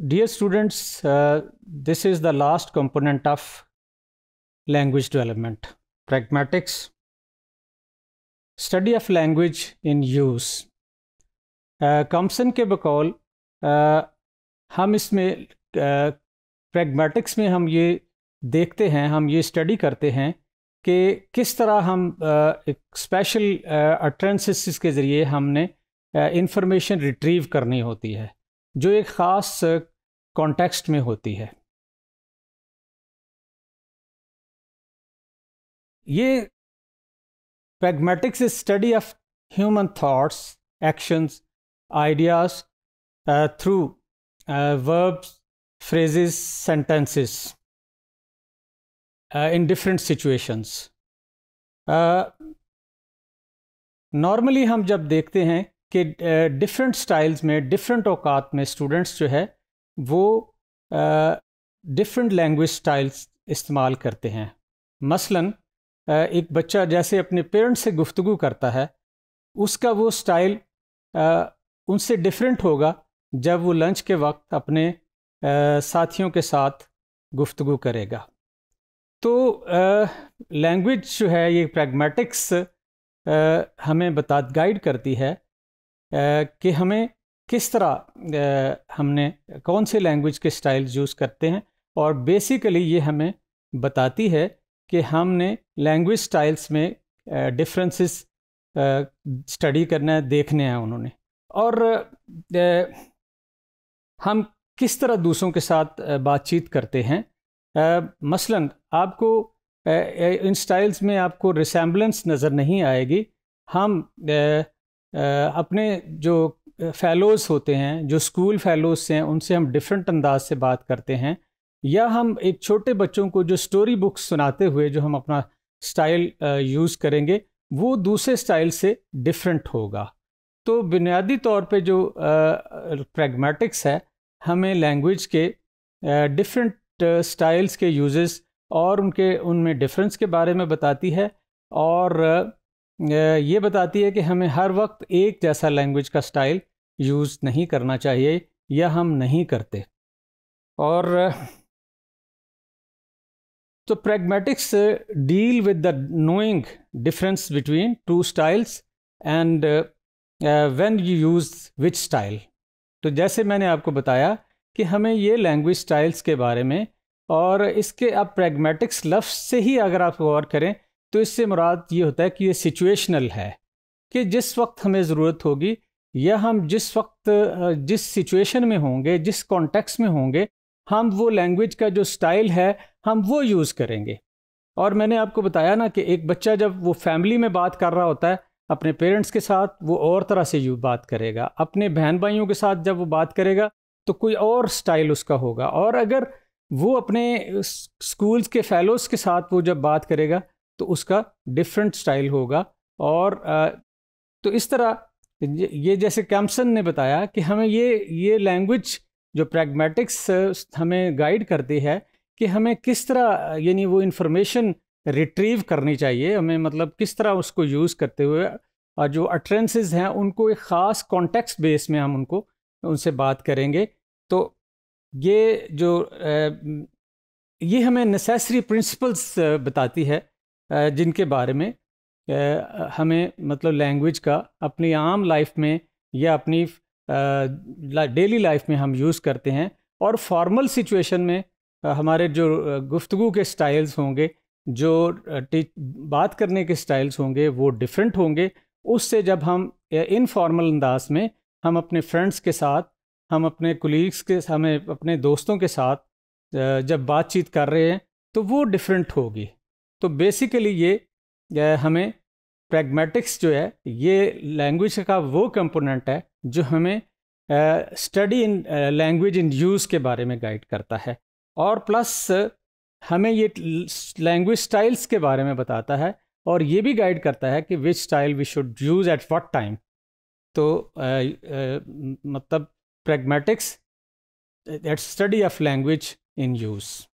Dear students, uh, this is the last component of language development, pragmatics, study of language in use. कम्सन के बकौल हम इसमें pragmatics में हम ये देखते हैं हम ये स्टडी करते हैं कि किस तरह हम एक स्पेशल अट्रेंसेस के ज़रिए हमने इंफॉर्मेशन रिट्रीव करनी होती है जो एक ख़ास कॉन्टेक्स्ट में होती है ये pragmatics study of human thoughts actions ideas through verbs phrases sentences in different situations normally हम जब देखते हैं कि डिफरेंट स्टाइल्स में डिफरेंट अवकात में स्टूडेंट्स जो है वो डिफरेंट लैंग्वेज स्टाइल्स इस्तेमाल करते हैं मसलन एक बच्चा जैसे अपने पेरेंट्स से गुफ्तु करता है उसका वो स्टाइल उनसे डिफरेंट होगा जब वो लंच के वक्त अपने साथियों के साथ गुफ्तु करेगा तो लैंग्वेज जो है ये प्रैग्मेटिक्स हमें बता गाइड करती है कि हमें किस तरह हमने कौन से लैंग्वेज के स्टाइल यूज़ करते हैं और बेसिकली ये हमें बताती है कि हमने लैंग्वेज स्टाइल्स में डिफरेंसेस स्टडी करना है देखने हैं उन्होंने और हम किस तरह दूसरों के साथ बातचीत करते हैं मसलन आपको इन स्टाइल्स में आपको रिसेम्बलेंस नज़र नहीं आएगी हम अपने जो फेलोज़ होते हैं जो स्कूल फेलोज़ हैं उनसे हम डिफरेंट अंदाज से बात करते हैं या हम एक छोटे बच्चों को जो स्टोरी बुक्स सुनाते हुए जो हम अपना स्टाइल यूज़ करेंगे वो दूसरे स्टाइल से डिफरेंट होगा तो बुनियादी तौर पे जो प्रैग्मेटिक्स है हमें लैंग्वेज के डिफरेंट स्टाइल्स के यूजेस और उनके उनमें डिफरेंस के बारे में बताती है और ये बताती है कि हमें हर वक्त एक जैसा लैंग्वेज का स्टाइल यूज़ नहीं करना चाहिए या हम नहीं करते और तो pragmatics deal with the knowing difference between two styles and when you use which style तो जैसे मैंने आपको बताया कि हमें ये लैंग्वेज स्टाइल्स के बारे में और इसके आप प्रैग्मेटिक्स लफ्ज़ से ही अगर आप गौर करें तो इससे मुराद ये होता है कि ये सिचुएशनल है कि जिस वक्त हमें ज़रूरत होगी या हम जिस वक्त जिस सिचुएशन में होंगे जिस कॉन्टेक्स्ट में होंगे हम वो लैंग्वेज का जो स्टाइल है हम वो यूज़ करेंगे और मैंने आपको बताया ना कि एक बच्चा जब वो फैमिली में बात कर रहा होता है अपने पेरेंट्स के साथ वो और तरह से यू बात करेगा अपने बहन भाइयों के साथ जब वो बात करेगा तो कोई और स्टाइल उसका होगा और अगर वो अपने स्कूल्स के फैलोज़ के साथ वो जब बात करेगा तो उसका डिफरेंट स्टाइल होगा और तो इस तरह ये जैसे कैम्सन ने बताया कि हमें ये ये लैंग्वेज जो प्रैग्मेटिक्स हमें गाइड करती है कि हमें किस तरह यानी वो इन्फॉर्मेशन रिट्रीव करनी चाहिए हमें मतलब किस तरह उसको यूज़ करते हुए जो अट्रेंसेज हैं उनको एक ख़ास कॉन्टेक्स्ट बेस में हम उनको उनसे बात करेंगे तो ये जो ये हमें नेसेसरी प्रिंसिपल्स बताती है जिनके बारे में हमें मतलब लैंग्वेज का अपनी आम लाइफ में या अपनी डेली लाइफ में हम यूज़ करते हैं और फॉर्मल सिचुएशन में हमारे जो गुफ्तगु के स्टाइल्स होंगे जो बात करने के स्टाइल्स होंगे वो डिफरेंट होंगे उससे जब हम इनफॉर्मल अंदाज में हम अपने फ्रेंड्स के साथ हम अपने कुलीग्स के हमें अपने दोस्तों के साथ जब बातचीत कर रहे हैं तो वो डिफरेंट होगी तो बेसिकली ये हमें प्रैग्मेटिक्स जो है ये लैंग्वेज का वो कंपोनेंट है जो हमें study in language in use के बारे में गाइड करता है और प्लस हमें ये लैंग्वेज स्टाइल्स के बारे में बताता है और ये भी गाइड करता है कि which style we should use at what time तो आ, आ, मतलब pragmatics at study of language in use